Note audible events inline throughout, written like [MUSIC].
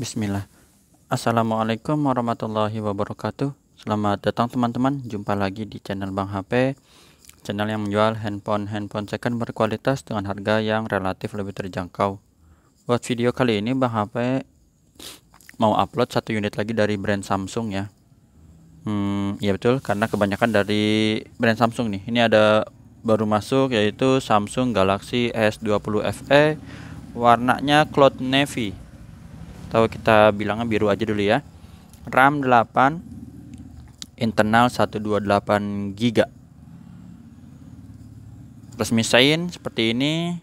Bismillah. Assalamualaikum warahmatullahi wabarakatuh. Selamat datang teman-teman. Jumpa lagi di channel Bang HP. Channel yang menjual handphone-handphone second berkualitas dengan harga yang relatif lebih terjangkau. Buat video kali ini Bang HP mau upload satu unit lagi dari brand Samsung ya. Hmm, ya betul karena kebanyakan dari brand Samsung nih. Ini ada baru masuk yaitu Samsung Galaxy S20 FE warnanya cloud navy atau kita bilangnya biru aja dulu ya RAM 8 internal 128 GB Resmi misain seperti ini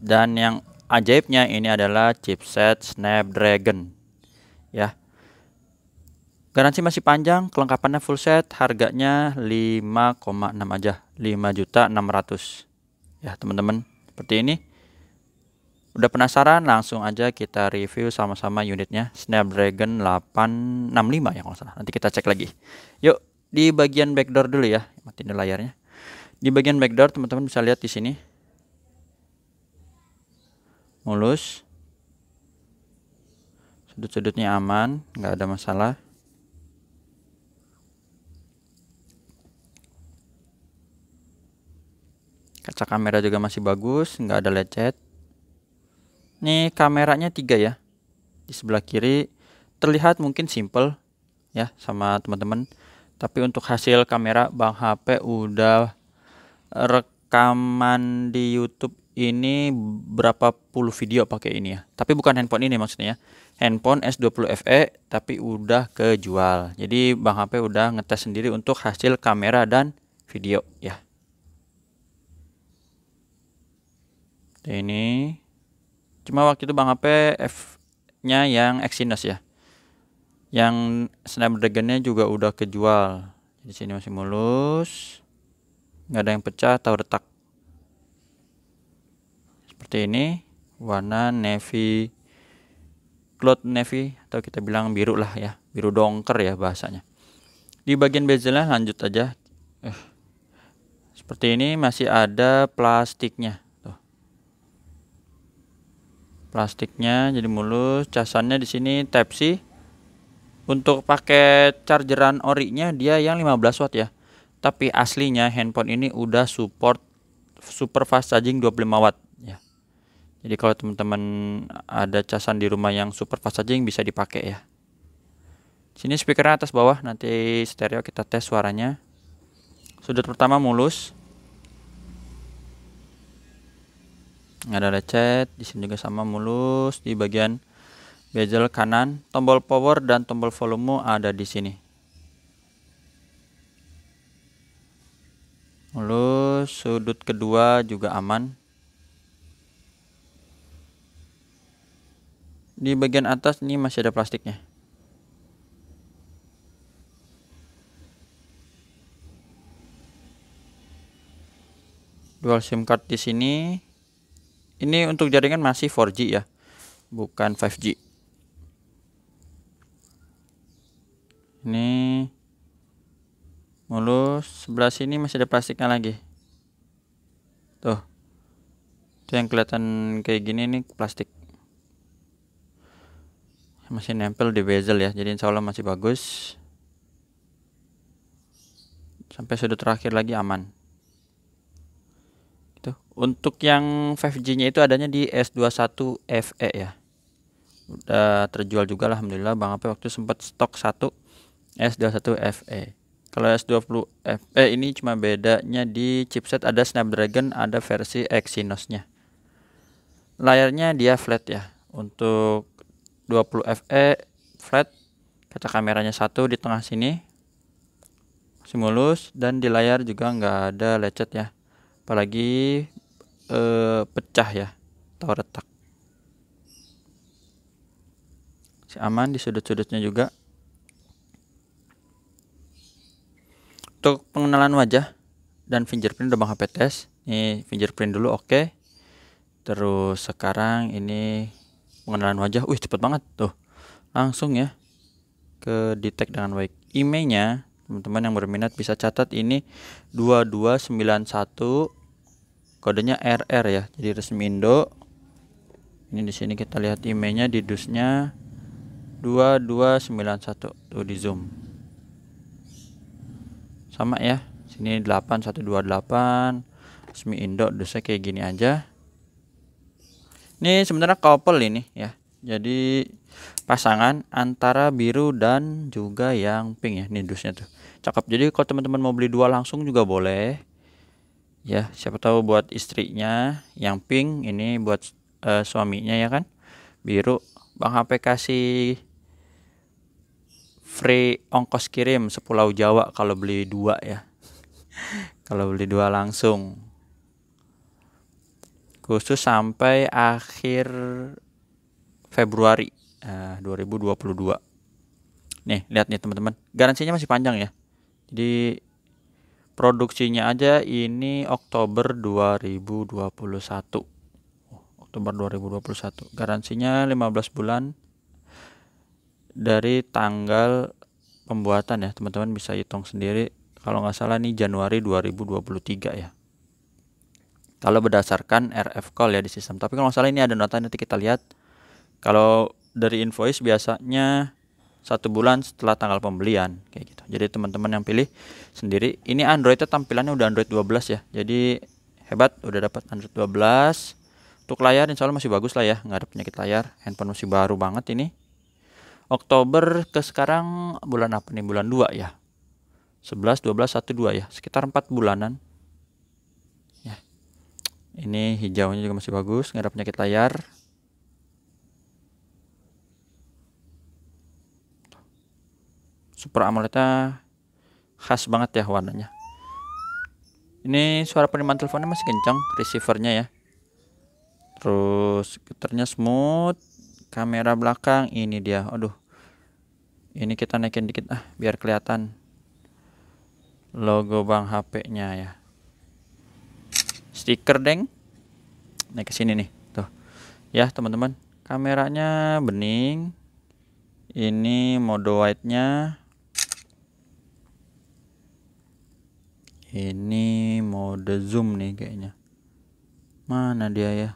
dan yang ajaibnya ini adalah chipset Snapdragon ya Garansi masih panjang, kelengkapannya full set, harganya 5,6 aja, 5 juta 600. Ya, teman-teman, seperti ini. Udah penasaran? Langsung aja kita review sama-sama unitnya Snapdragon 865 ya kalau salah. Nanti kita cek lagi. Yuk, di bagian backdoor dulu ya. Matiin layarnya. Di bagian backdoor teman-teman bisa lihat di sini. Mulus. Sudut-sudutnya aman, nggak ada masalah. Kaca kamera juga masih bagus, nggak ada lecet. Ini kameranya tiga ya. Di sebelah kiri terlihat mungkin simple ya sama teman-teman. Tapi untuk hasil kamera Bang HP udah rekaman di YouTube ini berapa puluh video pakai ini ya. Tapi bukan handphone ini maksudnya ya. Handphone S20 FE tapi udah kejual. Jadi Bang HP udah ngetes sendiri untuk hasil kamera dan video ya. Ini Cuma waktu itu Bang HP F-nya yang Exynos ya. Yang Snapdragon-nya juga udah kejual. Di sini masih mulus. nggak ada yang pecah atau retak. Seperti ini, warna navy cloud navy atau kita bilang biru lah ya, biru dongker ya bahasanya. Di bagian bezelnya lanjut aja. Eh. Seperti ini masih ada plastiknya plastiknya jadi mulus casannya di sini type C untuk pakai chargeran orinya dia yang 15 watt ya tapi aslinya handphone ini udah support super fast charging 25 watt ya jadi kalau teman-teman ada casan di rumah yang super fast charging bisa dipakai ya sini speaker atas bawah nanti stereo kita tes suaranya sudut pertama mulus nggak ada lecet di sini juga sama mulus di bagian bezel kanan tombol power dan tombol volume ada di sini mulus sudut kedua juga aman di bagian atas ini masih ada plastiknya dual SIM card di sini ini untuk jaringan masih 4G ya, bukan 5G. Ini mulus, sebelah sini masih ada plastiknya lagi. Tuh. Itu yang kelihatan kayak gini nih plastik. Masih nempel di bezel ya, jadi insya Allah masih bagus. Sampai sudut terakhir lagi aman. Untuk yang 5G-nya itu adanya di S21FE ya. Udah terjual juga lah alhamdulillah Bang Ape waktu sempat stok satu S21FE. Kalau S20FE eh, ini cuma bedanya di chipset ada Snapdragon, ada versi Exynos-nya. Layarnya dia flat ya. Untuk 20FE flat, kaca kameranya satu di tengah sini. Simulus dan di layar juga nggak ada lecet ya apalagi eh, pecah ya atau retak si aman di sudut-sudutnya juga untuk pengenalan wajah dan fingerprint udah bang HP tes ini fingerprint dulu oke okay. terus sekarang ini pengenalan wajah wih cepet banget tuh langsung ya ke detect dengan baik emailnya teman-teman yang berminat bisa catat ini 2291 kodenya RR ya jadi Resmi Indo. ini di sini kita lihat emailnya di dusnya 2291 tuh di zoom sama ya sini 8128 resmi Indo dusnya kayak gini aja ini sebenarnya couple ini ya jadi pasangan antara biru dan juga yang pink ya ini dusnya tuh cakep jadi kalau teman-teman mau beli dua langsung juga boleh ya siapa tahu buat istrinya yang pink ini buat uh, suaminya ya kan biru Bang HP kasih free ongkos kirim sepulau Jawa kalau beli dua ya [LAUGHS] kalau beli dua langsung khusus sampai akhir Februari eh, uh, 2022 nih lihat nih teman-teman garansinya masih panjang ya jadi produksinya aja ini Oktober 2021 Oktober 2021 garansinya 15 bulan dari tanggal pembuatan ya teman-teman bisa hitung sendiri kalau nggak salah nih Januari 2023 ya kalau berdasarkan RF call ya di sistem tapi kalau nggak salah ini ada nota nanti kita lihat kalau dari invoice biasanya satu bulan setelah tanggal pembelian kayak gitu jadi teman-teman yang pilih sendiri ini Androidnya tampilannya udah Android 12 ya jadi hebat udah dapat Android 12 untuk layar insya Allah masih bagus lah ya nggak ada penyakit layar handphone masih baru banget ini Oktober ke sekarang bulan apa nih bulan 2 ya 11 12 1 2 ya sekitar 4 bulanan ya ini hijaunya juga masih bagus nggak ada penyakit layar Super amoled khas banget ya warnanya. Ini suara penerimaan teleponnya masih kencang receivernya ya. Terus getarnya smooth, kamera belakang ini dia. Aduh. Ini kita naikin dikit ah biar kelihatan logo bank HP-nya ya. Stiker deng. Naik ke sini nih, tuh. Ya, teman-teman. Kameranya bening. Ini mode white nya ini mode zoom nih kayaknya mana dia ya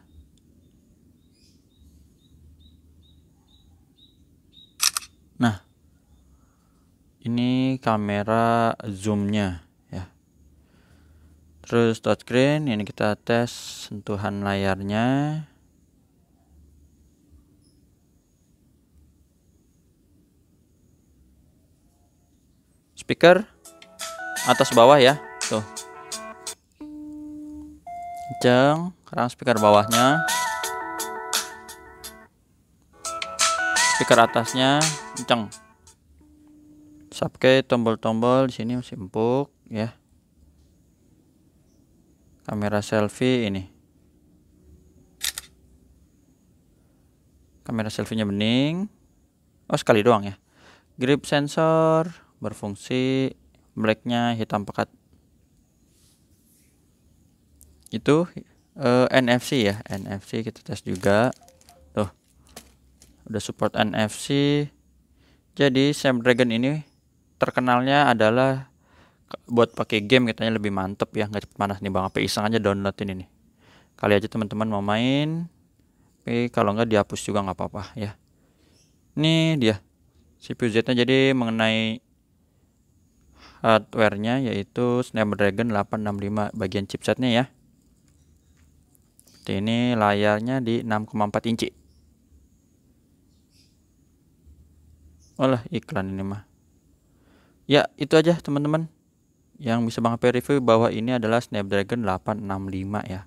nah ini kamera zoomnya ya terus touchscreen ini kita tes sentuhan layarnya speaker atas bawah ya tuh kenceng sekarang speaker bawahnya speaker atasnya kenceng subscribe tombol-tombol di sini masih empuk ya kamera selfie ini kamera selfie-nya bening oh sekali doang ya grip sensor berfungsi blacknya hitam pekat itu uh, eh, NFC ya NFC kita tes juga tuh udah support NFC jadi Snapdragon ini terkenalnya adalah buat pakai game katanya lebih mantep ya nggak cepet panas nih bang apa iseng aja downloadin ini kali aja teman-teman mau main tapi kalau nggak dihapus juga nggak apa-apa ya ini dia CPU Z nya jadi mengenai hardware nya yaitu Snapdragon 865 bagian chipsetnya ya ini layarnya di 6,4 inci olah oh iklan ini mah ya itu aja teman-teman yang bisa Bang HP review bahwa ini adalah Snapdragon 865 ya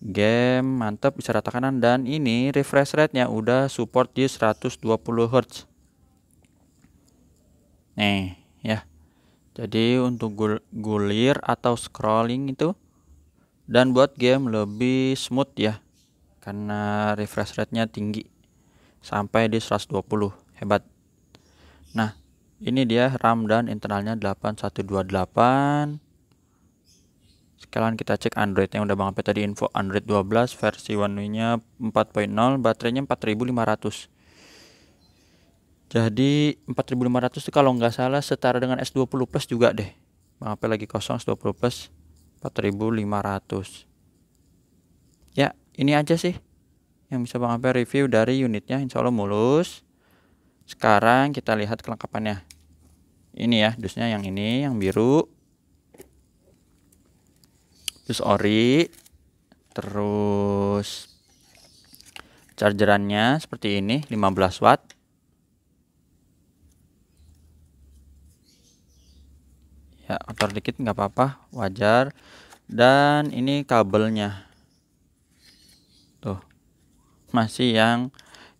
game mantap bisa rata kanan dan ini refresh rate nya udah support di 120 Hz nih ya jadi untuk gulir atau scrolling itu dan buat game lebih smooth ya karena refresh rate-nya tinggi sampai di 120 hebat nah ini dia RAM dan internalnya 8128 sekalian kita cek Android yang udah Bang apa tadi info Android 12 versi One nya 4.0 baterainya 4500 jadi 4500 itu kalau nggak salah setara dengan S20 Plus juga deh Bang Apel lagi kosong S20 Plus 4500 ya ini aja sih yang bisa Bang review dari unitnya insya Allah mulus sekarang kita lihat kelengkapannya ini ya dusnya yang ini yang biru dus ori terus chargerannya seperti ini 15 watt ya kotor dikit nggak apa-apa wajar dan ini kabelnya tuh masih yang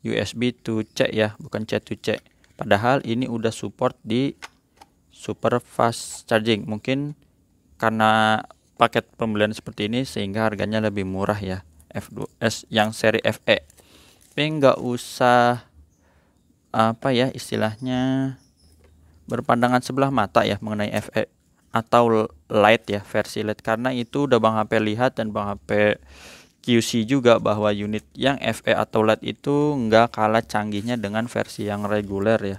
USB to C ya bukan C to C padahal ini udah support di super fast charging mungkin karena paket pembelian seperti ini sehingga harganya lebih murah ya F2S yang seri FE tapi nggak usah apa ya istilahnya berpandangan sebelah mata ya mengenai FE atau light ya versi light karena itu udah Bang HP lihat dan Bang HP QC juga bahwa unit yang FE atau light itu nggak kalah canggihnya dengan versi yang reguler ya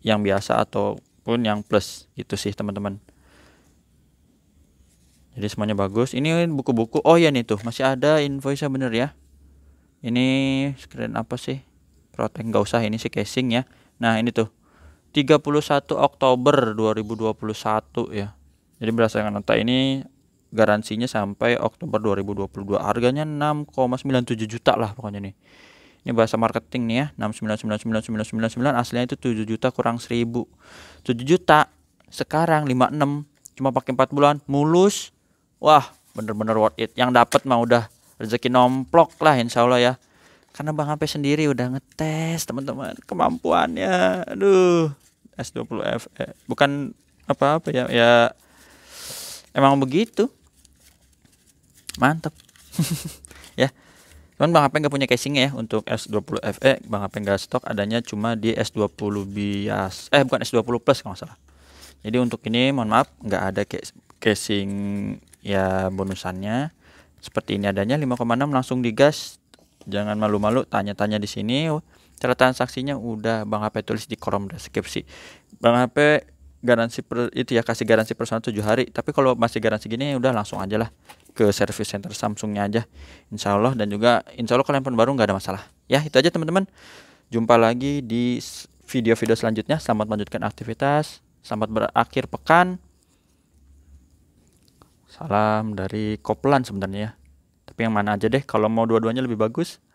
yang biasa ataupun yang plus itu sih teman-teman jadi semuanya bagus ini buku-buku oh ya nih tuh masih ada invoice bener ya ini screen apa sih protek nggak usah ini sih casing ya nah ini tuh 31 Oktober 2021 ya. Jadi berdasarkan nota ini garansinya sampai Oktober 2022. Harganya 6,97 juta lah pokoknya nih. Ini bahasa marketing nih ya, sembilan aslinya itu 7 juta kurang 1000. 7 juta sekarang 56 cuma pakai 4 bulan mulus. Wah, bener-bener worth it. Yang dapat mah udah rezeki nomplok lah insyaallah ya. Karena Bang HP sendiri udah ngetes teman-teman kemampuannya. Aduh. S20F eh, bukan apa-apa ya ya emang begitu mantap [LAUGHS] ya cuman Bang apa nggak punya casing ya untuk S20 FE eh, Bang apa nggak stok adanya cuma di S20 bias eh bukan S20 plus kalau salah jadi untuk ini mohon maaf nggak ada casing ya bonusannya seperti ini adanya 5,6 langsung digas jangan malu-malu tanya-tanya di sini catatan saksinya udah Bang HP tulis di kolom deskripsi Bang HP garansi per, itu ya kasih garansi personal 7 hari tapi kalau masih garansi gini ya udah langsung aja lah ke service center Samsungnya aja Insya Allah dan juga Insya Allah kalian pun baru nggak ada masalah ya itu aja teman-teman jumpa lagi di video-video selanjutnya selamat melanjutkan aktivitas selamat berakhir pekan salam dari Koplan sebenarnya ya tapi yang mana aja deh kalau mau dua-duanya lebih bagus